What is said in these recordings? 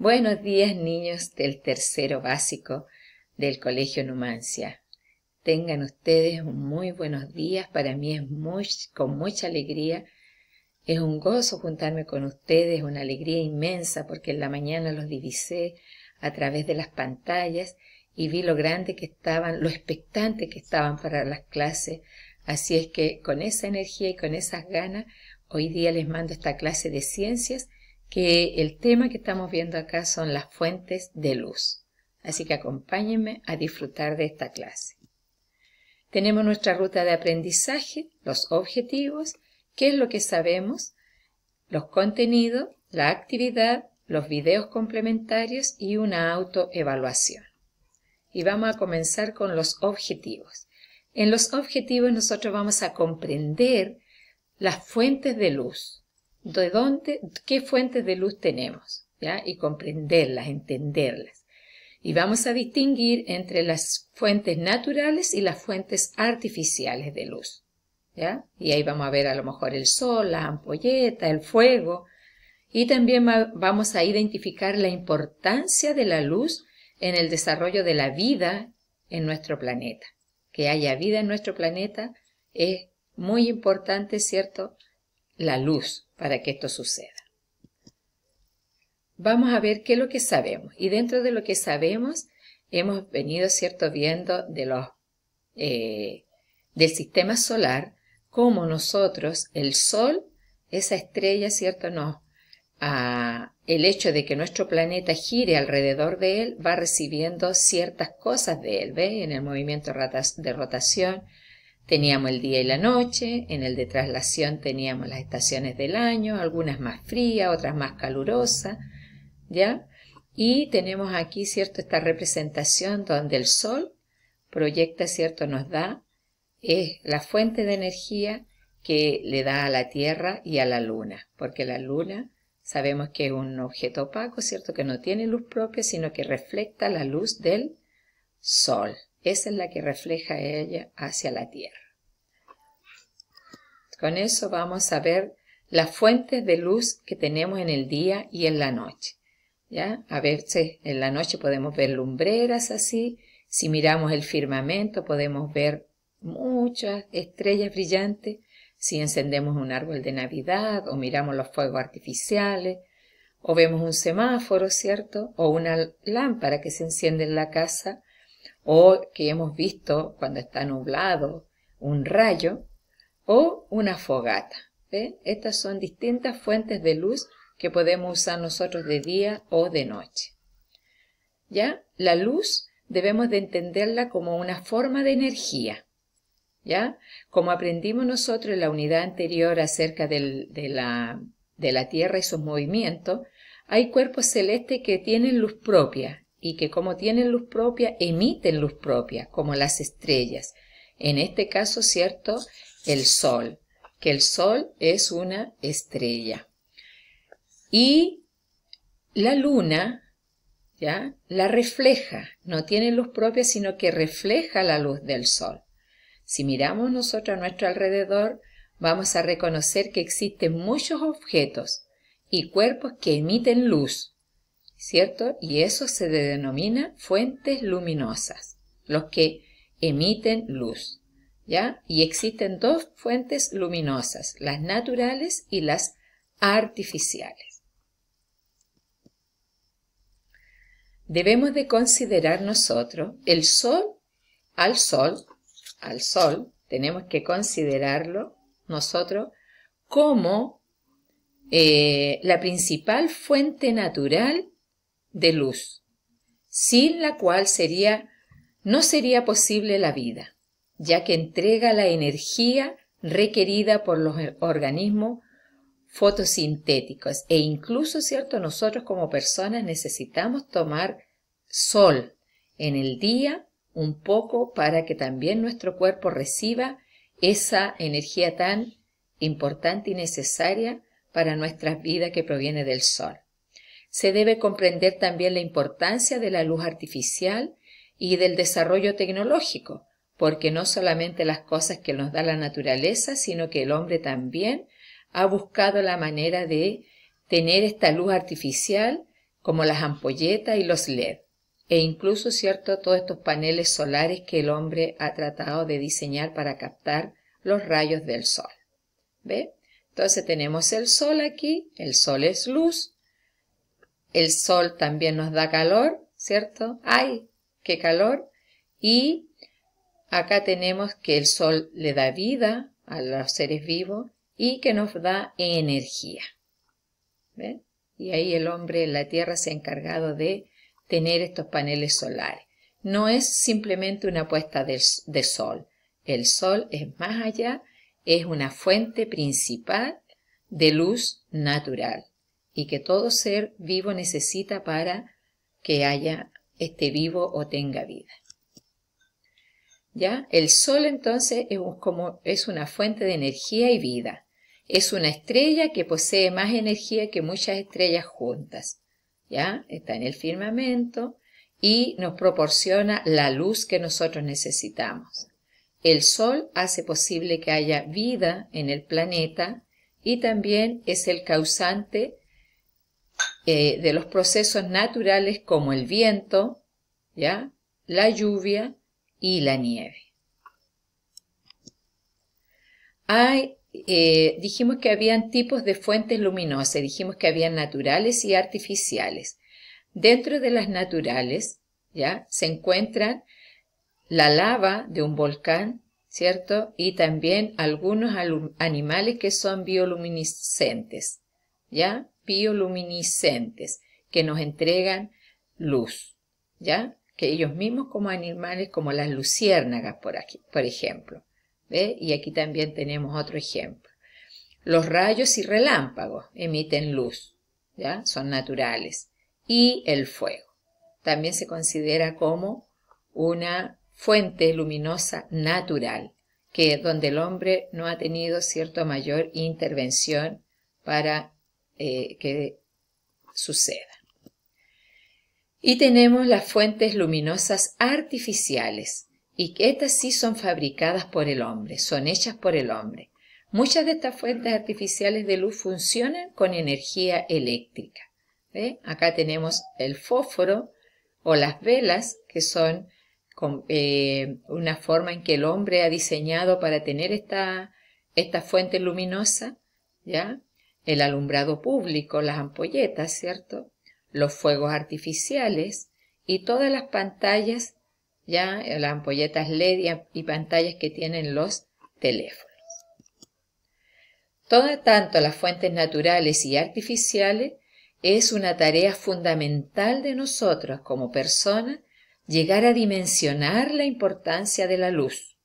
Buenos días, niños del tercero básico del Colegio Numancia. Tengan ustedes muy buenos días. Para mí es muy, con mucha alegría. Es un gozo juntarme con ustedes, una alegría inmensa porque en la mañana los divisé a través de las pantallas y vi lo grande que estaban, lo expectante que estaban para las clases. Así es que con esa energía y con esas ganas, hoy día les mando esta clase de ciencias que el tema que estamos viendo acá son las fuentes de luz. Así que acompáñenme a disfrutar de esta clase. Tenemos nuestra ruta de aprendizaje, los objetivos, qué es lo que sabemos, los contenidos, la actividad, los videos complementarios y una autoevaluación. Y vamos a comenzar con los objetivos. En los objetivos nosotros vamos a comprender las fuentes de luz, de dónde, qué fuentes de luz tenemos, ¿ya? Y comprenderlas, entenderlas. Y vamos a distinguir entre las fuentes naturales y las fuentes artificiales de luz, ¿ya? Y ahí vamos a ver a lo mejor el sol, la ampolleta, el fuego. Y también vamos a identificar la importancia de la luz en el desarrollo de la vida en nuestro planeta. Que haya vida en nuestro planeta es muy importante, ¿cierto?, la luz para que esto suceda. Vamos a ver qué es lo que sabemos. Y dentro de lo que sabemos, hemos venido, ¿cierto?, viendo de los, eh, del sistema solar, cómo nosotros, el Sol, esa estrella, ¿cierto?, no ah, el hecho de que nuestro planeta gire alrededor de él va recibiendo ciertas cosas de él, ¿ve? En el movimiento de rotación, Teníamos el día y la noche, en el de traslación teníamos las estaciones del año, algunas más frías, otras más calurosas, ¿ya? Y tenemos aquí, ¿cierto?, esta representación donde el sol proyecta, ¿cierto?, nos da, es la fuente de energía que le da a la Tierra y a la Luna, porque la Luna sabemos que es un objeto opaco, ¿cierto?, que no tiene luz propia, sino que refleja la luz del sol. Esa es la que refleja ella hacia la tierra. Con eso vamos a ver las fuentes de luz que tenemos en el día y en la noche. ¿ya? A veces en la noche podemos ver lumbreras así, si miramos el firmamento podemos ver muchas estrellas brillantes, si encendemos un árbol de Navidad o miramos los fuegos artificiales, o vemos un semáforo, ¿cierto? O una lámpara que se enciende en la casa o que hemos visto cuando está nublado un rayo, o una fogata. Estas son distintas fuentes de luz que podemos usar nosotros de día o de noche. ¿Ya? La luz debemos de entenderla como una forma de energía. ¿Ya? Como aprendimos nosotros en la unidad anterior acerca de, la, de la Tierra y sus movimientos, hay cuerpos celestes que tienen luz propia y que como tienen luz propia, emiten luz propia, como las estrellas. En este caso, ¿cierto? El Sol, que el Sol es una estrella. Y la Luna, ¿ya? La refleja, no tiene luz propia, sino que refleja la luz del Sol. Si miramos nosotros a nuestro alrededor, vamos a reconocer que existen muchos objetos y cuerpos que emiten luz, ¿cierto? Y eso se denomina fuentes luminosas, los que emiten luz, ¿ya? Y existen dos fuentes luminosas, las naturales y las artificiales. Debemos de considerar nosotros el sol, al sol, al sol, tenemos que considerarlo nosotros como eh, la principal fuente natural de luz, sin la cual sería, no sería posible la vida, ya que entrega la energía requerida por los organismos fotosintéticos e incluso, ¿cierto? Nosotros como personas necesitamos tomar sol en el día un poco para que también nuestro cuerpo reciba esa energía tan importante y necesaria para nuestra vida que proviene del sol se debe comprender también la importancia de la luz artificial y del desarrollo tecnológico, porque no solamente las cosas que nos da la naturaleza, sino que el hombre también ha buscado la manera de tener esta luz artificial como las ampolletas y los LED, e incluso, cierto, todos estos paneles solares que el hombre ha tratado de diseñar para captar los rayos del sol. ¿Ve? Entonces tenemos el sol aquí, el sol es luz, el sol también nos da calor, ¿cierto? ¡Ay, qué calor! Y acá tenemos que el sol le da vida a los seres vivos y que nos da energía. ¿Ven? Y ahí el hombre en la Tierra se ha encargado de tener estos paneles solares. No es simplemente una puesta de sol. El sol es más allá, es una fuente principal de luz natural y que todo ser vivo necesita para que haya esté vivo o tenga vida. ¿Ya? El sol entonces es, como, es una fuente de energía y vida. Es una estrella que posee más energía que muchas estrellas juntas. ¿Ya? Está en el firmamento y nos proporciona la luz que nosotros necesitamos. El sol hace posible que haya vida en el planeta y también es el causante eh, de los procesos naturales como el viento, ¿ya? la lluvia y la nieve. Eh, dijimos que habían tipos de fuentes luminosas, dijimos que habían naturales y artificiales. Dentro de las naturales, ¿ya? Se encuentran la lava de un volcán, ¿cierto? Y también algunos animales que son bioluminiscentes. ¿ya? Bioluminiscentes, que nos entregan luz, ¿ya? Que ellos mismos como animales, como las luciérnagas, por, aquí, por ejemplo. ¿ve? Y aquí también tenemos otro ejemplo. Los rayos y relámpagos emiten luz, ¿ya? Son naturales. Y el fuego. También se considera como una fuente luminosa natural, que donde el hombre no ha tenido cierta mayor intervención para eh, que suceda. Y tenemos las fuentes luminosas artificiales, y estas sí son fabricadas por el hombre, son hechas por el hombre. Muchas de estas fuentes artificiales de luz funcionan con energía eléctrica. Acá tenemos el fósforo o las velas, que son eh, una forma en que el hombre ha diseñado para tener esta, esta fuente luminosa, ¿ya? el alumbrado público, las ampolletas, ¿cierto? Los fuegos artificiales y todas las pantallas, ya eh, las ampolletas LED y pantallas que tienen los teléfonos. Todo tanto las fuentes naturales y artificiales es una tarea fundamental de nosotros como personas llegar a dimensionar la importancia de la luz.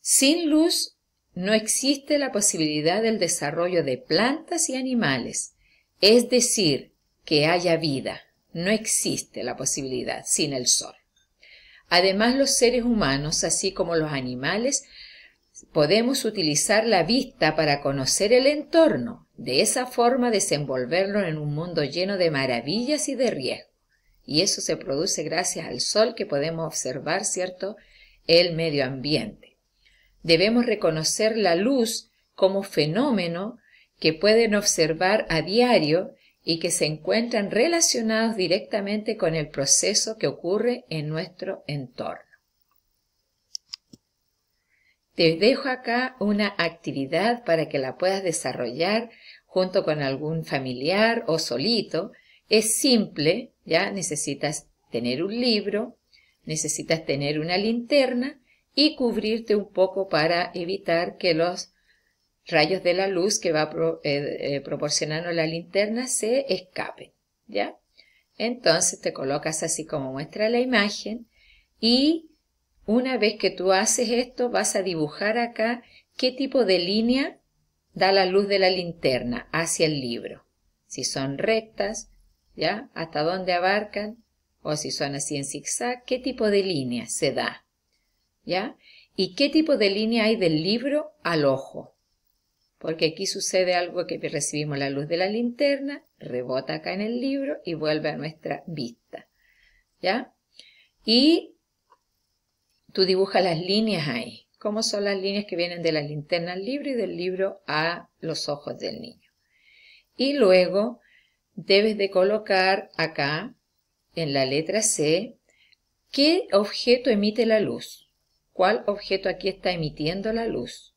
Sin luz no existe la posibilidad del desarrollo de plantas y animales, es decir, que haya vida. No existe la posibilidad sin el sol. Además, los seres humanos, así como los animales, podemos utilizar la vista para conocer el entorno, de esa forma desenvolverlo en un mundo lleno de maravillas y de riesgo. Y eso se produce gracias al sol que podemos observar, ¿cierto?, el medio ambiente debemos reconocer la luz como fenómeno que pueden observar a diario y que se encuentran relacionados directamente con el proceso que ocurre en nuestro entorno. Te dejo acá una actividad para que la puedas desarrollar junto con algún familiar o solito. Es simple, ya necesitas tener un libro, necesitas tener una linterna y cubrirte un poco para evitar que los rayos de la luz que va eh, eh, proporcionando la linterna se escapen, ¿ya? Entonces te colocas así como muestra la imagen y una vez que tú haces esto vas a dibujar acá qué tipo de línea da la luz de la linterna hacia el libro. Si son rectas, ¿ya? Hasta dónde abarcan o si son así en zigzag, qué tipo de línea se da. ¿ya? ¿Y qué tipo de línea hay del libro al ojo? Porque aquí sucede algo que recibimos la luz de la linterna, rebota acá en el libro y vuelve a nuestra vista, ¿ya? Y tú dibujas las líneas ahí. ¿Cómo son las líneas que vienen de la linterna al libro y del libro a los ojos del niño? Y luego debes de colocar acá, en la letra C, qué objeto emite la luz cuál objeto aquí está emitiendo la luz.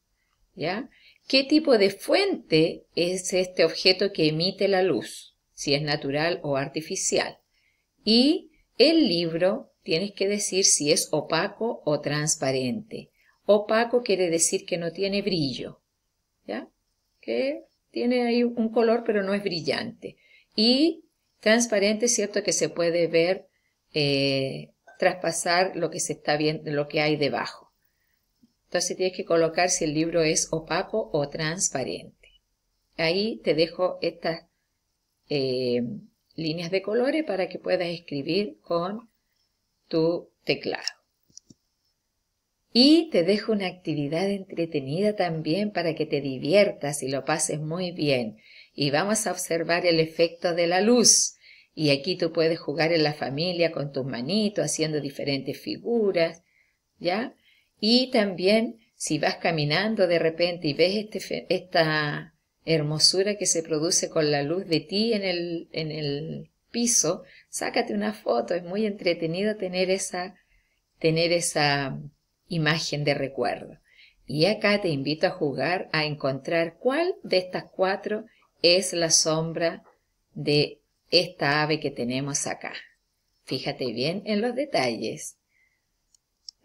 ¿Ya? ¿Qué tipo de fuente es este objeto que emite la luz? Si es natural o artificial. Y el libro tienes que decir si es opaco o transparente. Opaco quiere decir que no tiene brillo. ¿Ya? Que tiene ahí un color pero no es brillante. Y transparente es cierto que se puede ver eh, traspasar lo que se está viendo, lo que hay debajo. Entonces tienes que colocar si el libro es opaco o transparente. Ahí te dejo estas eh, líneas de colores para que puedas escribir con tu teclado. Y te dejo una actividad entretenida también para que te diviertas y lo pases muy bien. Y vamos a observar el efecto de la luz. Y aquí tú puedes jugar en la familia con tus manitos, haciendo diferentes figuras, ¿ya? Y también si vas caminando de repente y ves este esta hermosura que se produce con la luz de ti en el, en el piso, sácate una foto, es muy entretenido tener esa, tener esa imagen de recuerdo. Y acá te invito a jugar a encontrar cuál de estas cuatro es la sombra de esta ave que tenemos acá. Fíjate bien en los detalles,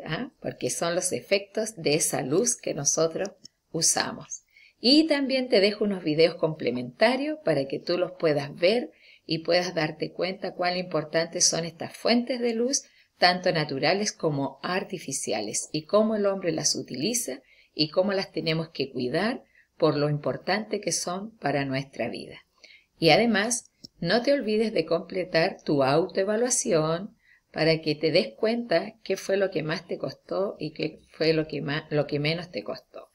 ¿ah? porque son los efectos de esa luz que nosotros usamos. Y también te dejo unos videos complementarios para que tú los puedas ver y puedas darte cuenta cuán importantes son estas fuentes de luz, tanto naturales como artificiales, y cómo el hombre las utiliza y cómo las tenemos que cuidar por lo importante que son para nuestra vida. Y además, no te olvides de completar tu autoevaluación para que te des cuenta qué fue lo que más te costó y qué fue lo que, lo que menos te costó.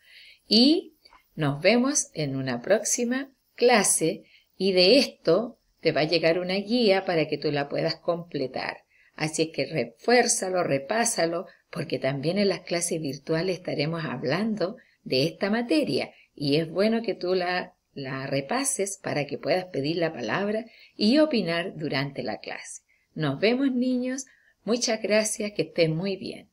Y nos vemos en una próxima clase y de esto te va a llegar una guía para que tú la puedas completar. Así es que refuérzalo, repásalo, porque también en las clases virtuales estaremos hablando de esta materia y es bueno que tú la la repases para que puedas pedir la palabra y opinar durante la clase. Nos vemos niños. Muchas gracias. Que estén muy bien.